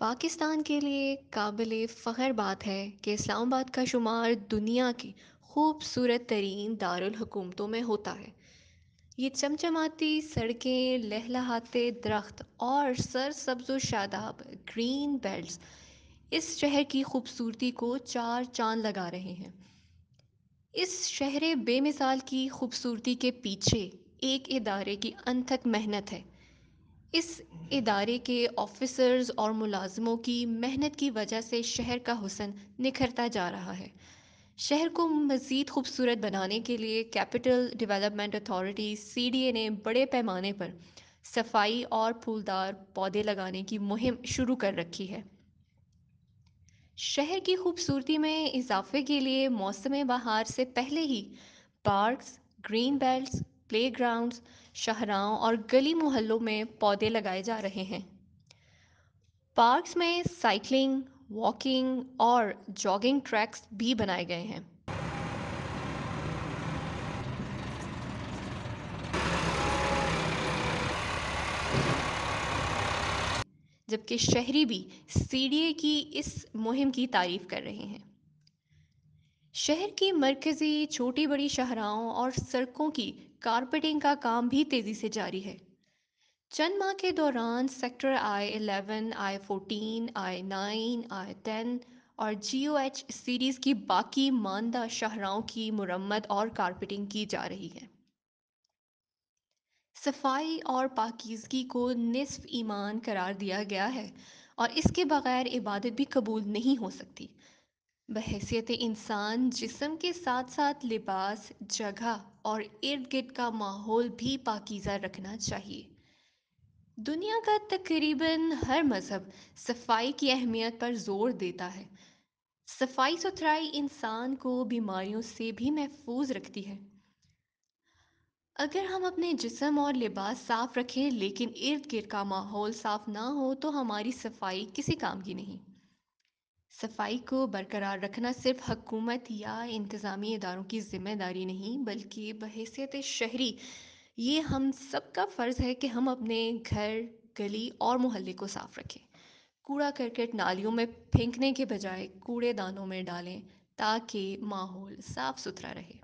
पाकिस्तान के लिए काबिल फ़ख्र बात है कि इस्लामाबाद का शुमार दुनिया की खूबसूरत तरीन दारकूमतों में होता है ये चमचमाती सड़कें लहलाते दरख्त और सर शादाब ग्रीन बेल्ट इस शहर की खूबसूरती को चार चांद लगा रहे हैं इस शहर बेमिसाल की खूबसूरती के पीछे एक इदारे की अनथक मेहनत है इस इदारे के ऑफिसर्स और मुलाज़मों की मेहनत की वजह से शहर का हुसन निखरता जा रहा है शहर को मज़ीद खूबसूरत बनाने के लिए कैपिटल डेवलपमेंट अथॉरिटी सी ने बड़े पैमाने पर सफाई और फूलदार पौधे लगाने की मुहिम शुरू कर रखी है शहर की खूबसूरती में इजाफे के लिए मौसम बहार से पहले ही पार्क्स ग्रीन बेल्ट ग्राउंड शाहराओं और गली मोहल्लों में पौधे लगाए जा रहे हैं पार्क्स में साइकिलिंग वॉकिंग और जॉगिंग ट्रैक्स भी बनाए गए हैं जबकि शहरी भी सीडीए की इस मुहिम की तारीफ कर रहे हैं शहर की मरकजी छोटी बड़ी शहराओं और सड़कों की कारपेटिंग का काम भी तेज़ी से जारी है चंद माह के दौरान sector I eleven I fourteen I nine I ten और जी एच सीरीज़ की बाकी मानदा शहराओं की मुरम्मत और कारपेटिंग की जा रही है सफाई और पाकिजगी को निसफ ईमान करार दिया गया है और इसके बगैर इबादत भी कबूल नहीं हो सकती बहसीत इंसान जिसम के साथ साथ लिबास जगह और इर्द गिर्द का माहौल भी पाकिज़ा रखना चाहिए दुनिया का तकरीबन हर मज़हब सफाई की अहमियत पर ज़ोर देता है सफाई सुथराई इंसान को बीमारियों से भी महफूज रखती है अगर हम अपने जिसम और लिबास साफ़ रखें लेकिन इर्द गिर्द का माहौल साफ़ ना हो तो हमारी सफाई किसी काम की नहीं सफाई को बरकरार रखना सिर्फ हकूमत या इंतज़ामी इदारों की ज़िम्मेदारी नहीं बल्कि बहसीत शहरी ये हम सब का फ़र्ज़ है कि हम अपने घर गली और मोहल्ले को साफ़ रखें कूड़ा करकट नालियों में फेंकने के बजाय कूड़ेदानों में डालें ताकि माहौल साफ़ सुथरा रहे